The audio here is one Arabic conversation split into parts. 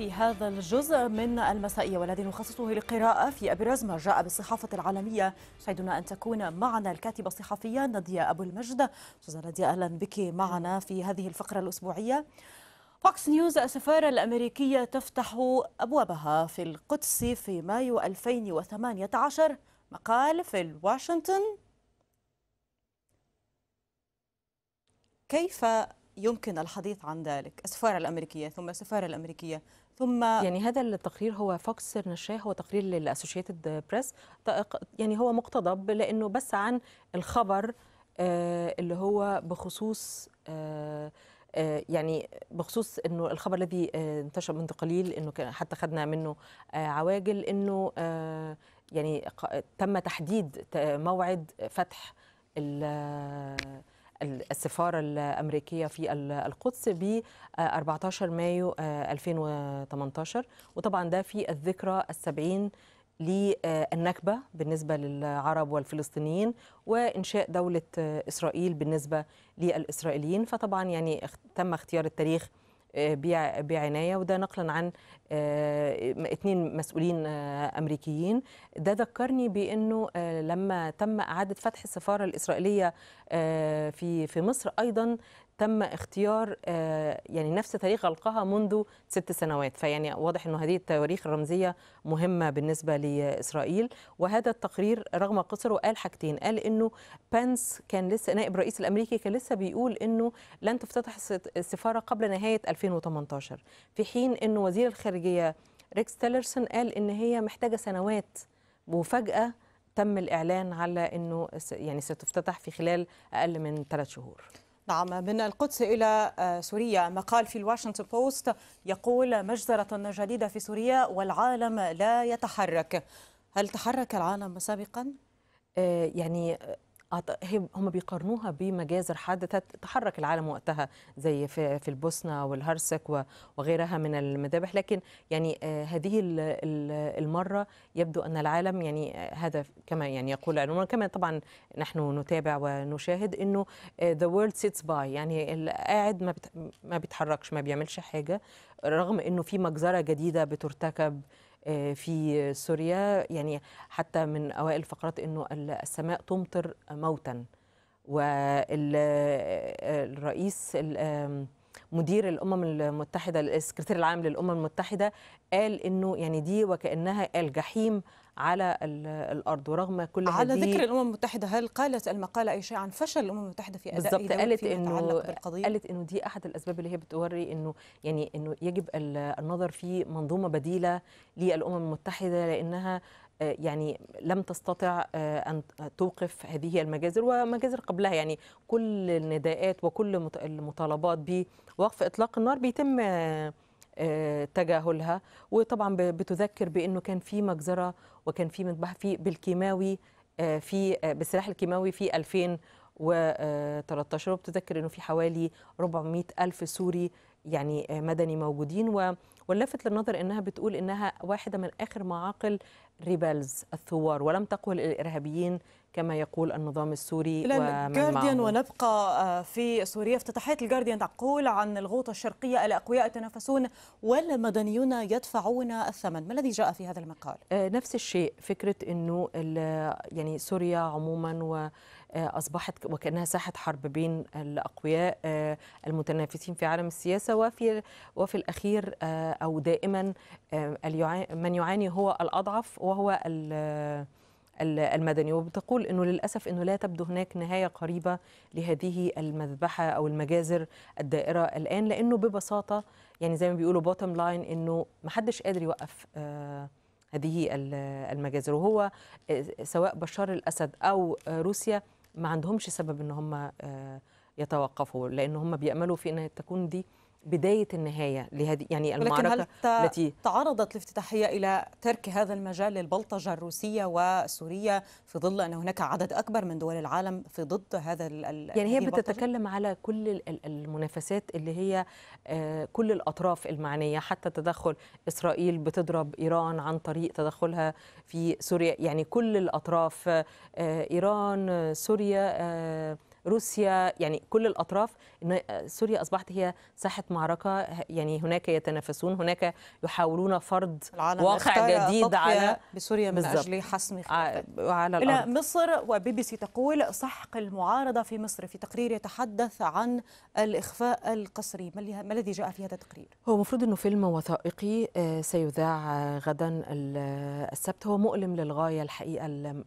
في هذا الجزء من المسائية والذي نخصصه للقراءة في أبرز ما جاء بالصحافة العالمية سعدنا أن تكون معنا الكاتبة الصحفية نادية أبو المجد أستاذة نادية أهلا بك معنا في هذه الفقرة الأسبوعية فوكس نيوز السفارة الأمريكية تفتح أبوابها في القدس في مايو 2018 مقال في الواشنطن كيف يمكن الحديث عن ذلك السفارة الأمريكية ثم السفارة الأمريكية ثم يعني هذا التقرير هو فوكس نشاه هو تقرير للاسوشيتد بريس يعني هو مقتضب لانه بس عن الخبر آه، اللي هو بخصوص آه، آه، يعني بخصوص انه الخبر الذي انتشر منذ قليل انه حتى خدنا منه عواجل انه يعني تم تحديد موعد فتح السفارة الأمريكية في القدس ب 14 آه، مايو 2018 آه، وطبعا ده في الذكرى السبعين للنكبة بالنسبة للعرب والفلسطينيين وإنشاء دولة آه، إسرائيل بالنسبة للإسرائيليين فطبعا يعني تم اختيار التاريخ آه، بعنايه وده نقلا عن اثنين آه، مسؤولين آه، امريكيين ده ذكرني بانه لما تم اعاده فتح السفاره الاسرائيليه في في مصر ايضا تم اختيار آه، يعني نفس تاريخ غلقها منذ ست سنوات فيعني واضح أن هذه التواريخ الرمزية مهمة بالنسبة لإسرائيل وهذا التقرير رغم قصره قال حاجتين قال أنه بانس كان لسه نائب الرئيس الأمريكي كان لسه بيقول أنه لن تفتتح السفارة قبل نهاية 2018 في حين أنه وزير الخارجية ريكس تيلرسون قال أن هي محتاجة سنوات وفجأة تم الإعلان على أنه يعني ستفتتح في خلال أقل من ثلاث شهور نعم من القدس إلى آه، سوريا مقال في الواشنطن بوست يقول مجزرة جديدة في سوريا والعالم لا يتحرك هل تحرك العالم سابقا؟ آه، يعني آه، هم بيقارنوها بمجازر حدثت تحرك العالم وقتها زي في, البوسنه والهرسك وغيرها من المذابح لكن يعني آه، هذه المره يبدو ان العالم يعني آه، هذا كما يعني يقول العلماء كما طبعا نحن نتابع ونشاهد انه ذا وورلد سيتس باي يعني قاعد ما ما بيتحركش ما بيعملش حاجه رغم انه في مجزره جديده بترتكب آه، في سوريا يعني حتى من اوائل الفقرات انه السماء تمطر موتا والرئيس آه، مدير الامم المتحده السكرتير العام للامم المتحده قال انه يعني دي وكانها الجحيم على الارض ورغم كل على هذه ذكر الامم المتحده هل قالت المقاله اي شيء عن فشل الامم المتحده في اداء بالضبط قالت انه قالت انه دي احد الاسباب اللي هي بتوري انه يعني انه يجب النظر في منظومه بديله للامم المتحده لانها آه، يعني لم تستطع آه، ان توقف هذه المجازر ومجازر قبلها يعني كل النداءات وكل المطالبات بوقف اطلاق النار بيتم آه، آه، تجاهلها وطبعا بتذكر بانه كان في مجزره وكان في مذبح في بالكيماوي آه، في آه، بالسلاح الكيماوي في 2013 وبتذكر انه في حوالي 400 الف سوري يعني مدني موجودين و ولفت للنظر انها بتقول انها واحده من اخر معاقل ريبلز الثوار ولم تقل الارهابيين كما يقول النظام السوري إلى الجارديان ونبقى آه، في سوريا افتتاحات الجارديان تقول عن الغوطة الشرقية الأقوياء يتنافسون والمدنيون يدفعون الثمن ما الذي جاء في هذا المقال؟ آه، نفس الشيء فكرة أنه يعني سوريا عموما و آه، أصبحت وكأنها ساحة حرب بين الأقوياء المتنافسين في عالم السياسة وفي وفي الأخير أو دائما من يعاني هو الأضعف وهو المدني وبتقول انه للاسف انه لا تبدو هناك نهايه قريبه لهذه المذبحه او المجازر الدائره الان لانه ببساطه يعني زي ما بيقولوا بوتم لاين انه ما حدش قادر يوقف آه، هذه المجازر وهو آه، سواء بشار الاسد او آه، روسيا ما عندهمش سبب ان هم يتوقفوا لان هم بياملوا في ان تكون دي بدايه النهايه لهذه يعني المعركه هل التي تعرضت الافتتاحيه الى ترك هذا المجال للبلطجه الروسيه والسوريه في ظل ان هناك عدد اكبر من دول العالم في ضد هذا يعني هي بتتكلم على كل المنافسات اللي هي آه، كل الاطراف المعنيه حتى تدخل اسرائيل بتضرب ايران عن طريق تدخلها في سوريا يعني كل الاطراف آه، آه، ايران سوريا روسيا يعني كل الاطراف ان آه، سوريا اصبحت هي ساحه معركه يعني هناك يتنافسون هناك يحاولون فرض واقع جديد على بسوريا من بالزبط. اجل حسم آه، على الارض الى مصر وبي بي سي تقول سحق المعارضه في مصر في تقرير يتحدث عن الاخفاء القسري ما الذي جاء في هذا التقرير هو المفروض انه فيلم وثائقي آه، سيذاع غدا السبت هو مؤلم للغايه الحقيقه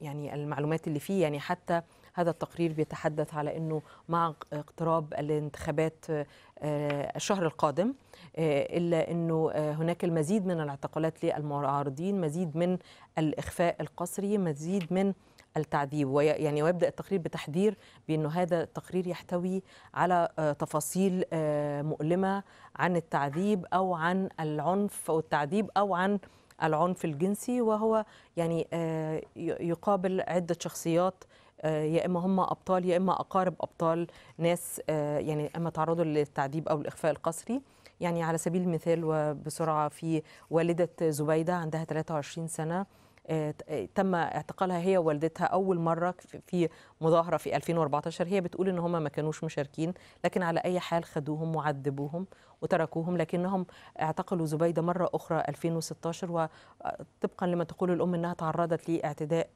يعني المعلومات اللي فيه يعني حتى هذا التقرير بيتحدث على أنه مع اقتراب الانتخابات آه، الشهر القادم آه، إلا أنه آه، هناك المزيد من الاعتقالات للمعارضين مزيد من الإخفاء القسري مزيد من التعذيب ويعني ويبدا التقرير بتحذير بانه هذا التقرير يحتوي على تفاصيل مؤلمه عن التعذيب او عن العنف او التعذيب او عن العنف الجنسي وهو يعني يقابل عده شخصيات آه، يا اما هم ابطال يا اما اقارب ابطال ناس آه، يعني اما تعرضوا للتعذيب او الاخفاء القسري يعني على سبيل المثال وبسرعه في والده زبيده عندها 23 سنه آه، تم اعتقالها هي ووالدتها اول مره في مظاهره في 2014 هي بتقول ان هم ما كانوش مشاركين لكن على اي حال خدوهم وعذبوهم وتركوهم لكنهم اعتقلوا زبيده مره اخرى 2016 وطبقا لما تقول الام انها تعرضت لاعتداء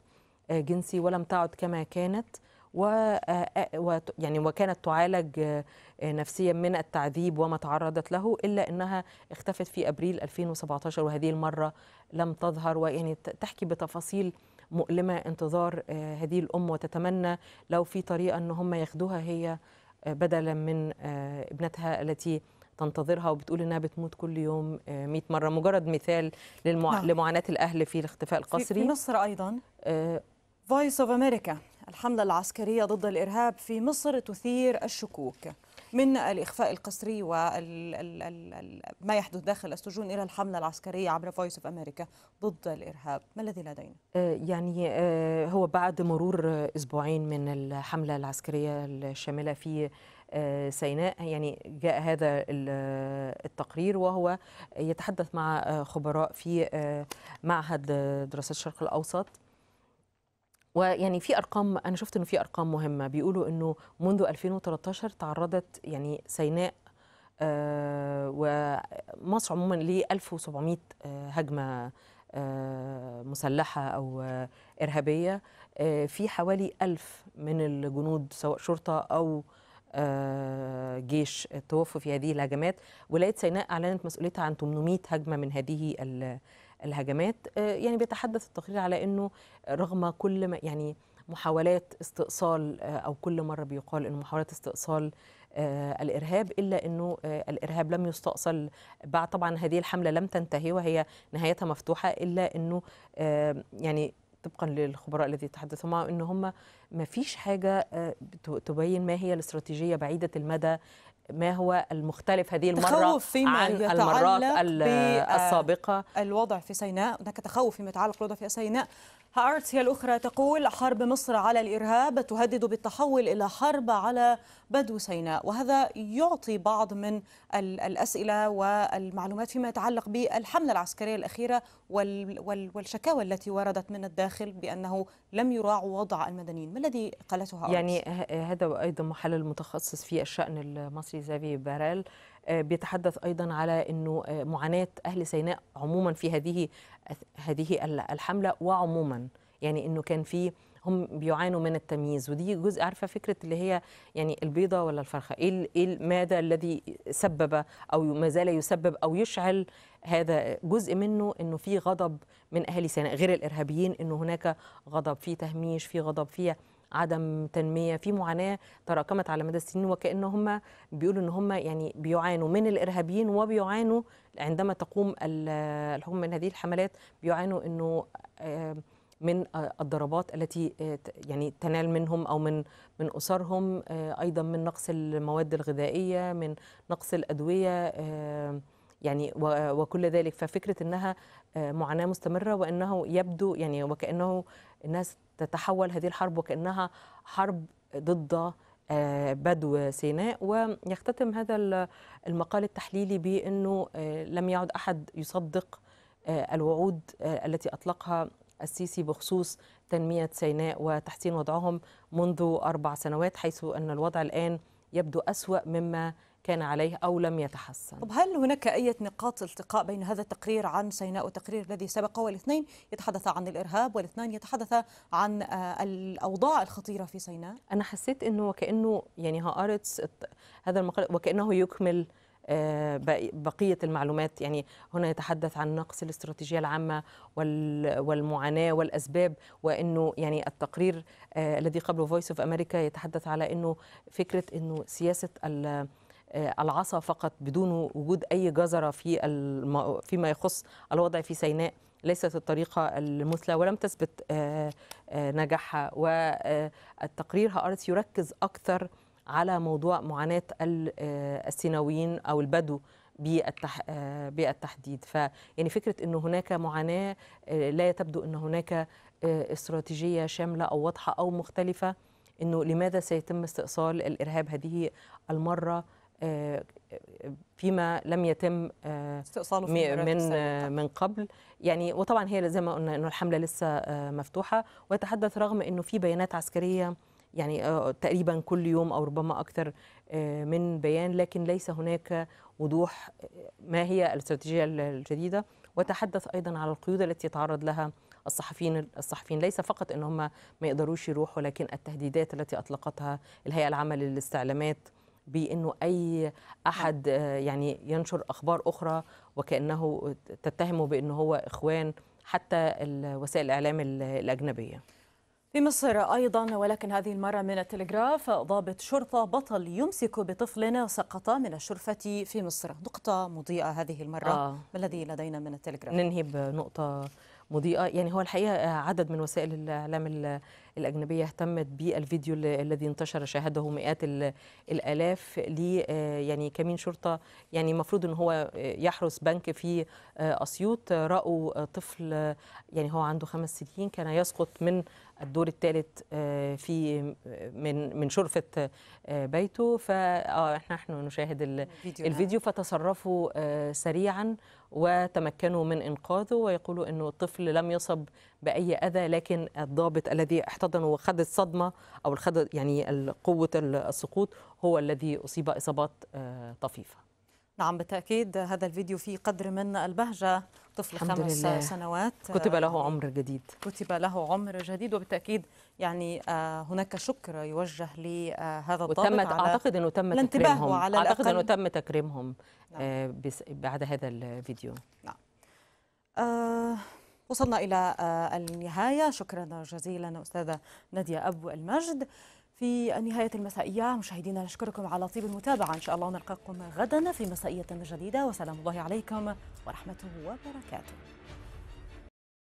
جنسي ولم تعد كما كانت و آه، آه، يعني وكانت تعالج آه، نفسيا من التعذيب وما تعرضت له الا انها اختفت في ابريل 2017 وهذه المره لم تظهر ويعني تحكي بتفاصيل مؤلمه انتظار هذه الام وتتمنى لو في طريقه ان هم ياخدوها هي بدلا من ابنتها التي تنتظرها وبتقول انها بتموت كل يوم 100 مره مجرد مثال للمع... نعم. لمعاناه الاهل في الاختفاء القسري في مصر ايضا فويس اوف امريكا الحملة العسكرية ضد الإرهاب في مصر تثير الشكوك من الإخفاء القسري وما يحدث داخل السجون إلى الحملة العسكرية عبر فويس اوف أمريكا ضد الإرهاب ما الذي لدينا؟ آه، يعني آه، هو بعد مرور أسبوعين من الحملة العسكرية الشاملة في آه، سيناء يعني جاء هذا التقرير وهو يتحدث مع خبراء في معهد دراسات الشرق الأوسط ويعني في ارقام انا شفت انه في ارقام مهمه بيقولوا انه منذ 2013 تعرضت يعني سيناء آه، ومصر عموما ل 1700 آه، هجمه آه، مسلحه او ارهابيه في حوالي 1000 من الجنود سواء شرطه او آه، جيش توفوا في هذه الهجمات ولايه سيناء اعلنت مسؤوليتها عن 800 هجمه من هذه الهجمات آه، يعني بيتحدث التقرير على انه رغم كل ما يعني محاولات استئصال آه، او كل مره بيقال ان محاولات استئصال الارهاب الا انه الارهاب لم يستأصل بعد طبعا هذه الحمله لم تنتهي وهي نهايتها مفتوحه الا انه يعني طبقا للخبراء الذي تحدثوا معه ان هم ما فيش حاجة آه، تبين ما هي الاستراتيجية بعيدة المدى ما هو المختلف هذه المرة فيما عن المرات آه، السابقة الوضع في سيناء هناك تخوف فيما يتعلق بالوضع في سيناء هارتس هي الأخرى تقول حرب مصر على الإرهاب تهدد بالتحول إلى حرب على بدو سيناء وهذا يعطي بعض من الأسئلة والمعلومات فيما يتعلق بالحملة العسكرية الأخيرة والشكاوى التي وردت من الداخل بأنه لم يراعوا وضع المدنيين الذي قالته أمس؟ يعني هذا أيضا محل المتخصص في الشأن المصري زافي بارال آه، بيتحدث ايضا على انه آه، معاناه اهل سيناء عموما في هذه هذه الحمله وعموما يعني انه كان في هم بيعانوا من التمييز ودي جزء عارفه فكره اللي هي يعني البيضه ولا الفرخه ايه ايه ماذا الذي سبب او ما زال يسبب او يشعل هذا جزء منه انه في غضب من اهالي سيناء غير الارهابيين انه هناك غضب في تهميش في غضب في عدم تنميه في معاناه تراكمت على مدى السنين وكان هم بيقولوا ان هم يعني بيعانوا من الارهابيين وبيعانوا عندما تقوم الحكومه من هذه الحملات بيعانوا انه آه، من الضربات التي آه، يعني تنال منهم او من من اسرهم آه، ايضا من نقص المواد الغذائيه من نقص الادويه يعني وكل ذلك ففكره انها معاناه مستمره وانه يبدو يعني وكانه الناس تتحول هذه الحرب وكأنها حرب ضد آه، بدو سيناء ويختتم هذا المقال التحليلي بأنه آه، لم يعد أحد يصدق آه، الوعود التي أطلقها السيسي بخصوص تنمية سيناء وتحسين وضعهم منذ أربع سنوات حيث أن الوضع الآن يبدو أسوأ مما كان عليه أو لم يتحسن طب هل هناك أي نقاط التقاء بين هذا التقرير عن سيناء والتقرير الذي سبق والاثنين يتحدث عن الإرهاب والاثنين يتحدث عن آه، الأوضاع الخطيرة في سيناء أنا حسيت أنه وكأنه يعني هارتس هذا المقال وكأنه يكمل آه، بقية المعلومات يعني هنا يتحدث عن نقص الاستراتيجية العامة والمعاناة والأسباب وأنه يعني التقرير آه، الذي قبله فويس اوف أمريكا يتحدث على أنه فكرة أنه سياسة آه، العصا فقط بدون وجود اي جزره في الم... فيما يخص الوضع في سيناء ليست الطريقه المثلى ولم تثبت آه، آه، نجاحها والتقرير هارتس يركز اكثر على موضوع معاناه السيناويين او البدو بالتحديد ف يعني فكره ان هناك معاناه لا تبدو ان هناك استراتيجيه شامله او واضحه او مختلفه انه لماذا سيتم استئصال الارهاب هذه المره فيما لم يتم استئصاله من من قبل يعني وطبعا هي زي ما قلنا انه الحمله لسه آه، مفتوحه ويتحدث رغم انه في بيانات عسكريه يعني آه، تقريبا كل يوم او ربما اكثر آه، من بيان لكن ليس هناك وضوح ما هي الاستراتيجيه الجديده وتحدث ايضا على القيود التي يتعرض لها الصحفيين الصحفيين ليس فقط ان هم ما يقدروش يروحوا لكن التهديدات التي اطلقتها الهيئه العامه للاستعلامات بانه اي احد نعم. آه، يعني ينشر اخبار اخرى وكانه تتهمه بانه هو اخوان حتى وسائل الاعلام الاجنبيه في مصر أيضا ولكن هذه المرة من التلغراف ضابط شرطة بطل يمسك بطفل سقط من الشرفة في مصر نقطة مضيئة هذه المرة آه. ما الذي لدينا من التلغراف ننهي بنقطة مضيئة يعني هو الحقيقة آه، عدد من وسائل الإعلام الأجنبية اهتمت بالفيديو الذي انتشر شاهده مئات الآلاف لي آه، يعني كمين شرطة يعني المفروض أن هو آه، يحرس بنك في آه، أسيوط رأوا طفل يعني هو عنده خمس سنين كان يسقط من الدور الثالث في من من شرفه بيته فاحنا احنا نشاهد الفيديو, الفيديو فتصرفوا سريعا وتمكنوا من انقاذه ويقولوا انه الطفل لم يصب باي اذى لكن الضابط الذي احتضن وخد الصدمه او خد يعني قوه السقوط هو الذي اصيب اصابات آه، طفيفه نعم بالتاكيد هذا الفيديو فيه قدر من البهجه طفل خمس لله. سنوات كتب له آه، عمر جديد كتب له عمر جديد وبالتاكيد يعني آه، هناك شكر يوجه لهذا الطفل وتمت على اعتقد انه تم تكريمهم على اعتقد انه تم تكريمهم نعم. بعد هذا الفيديو نعم آه وصلنا إلى آه، النهاية شكرا جزيلا أستاذة نادية أبو المجد في نهاية المسائية مشاهدينا نشكركم على طيب المتابعة إن شاء الله نلقاكم غدا في مسائية جديدة وسلام الله عليكم ورحمته وبركاته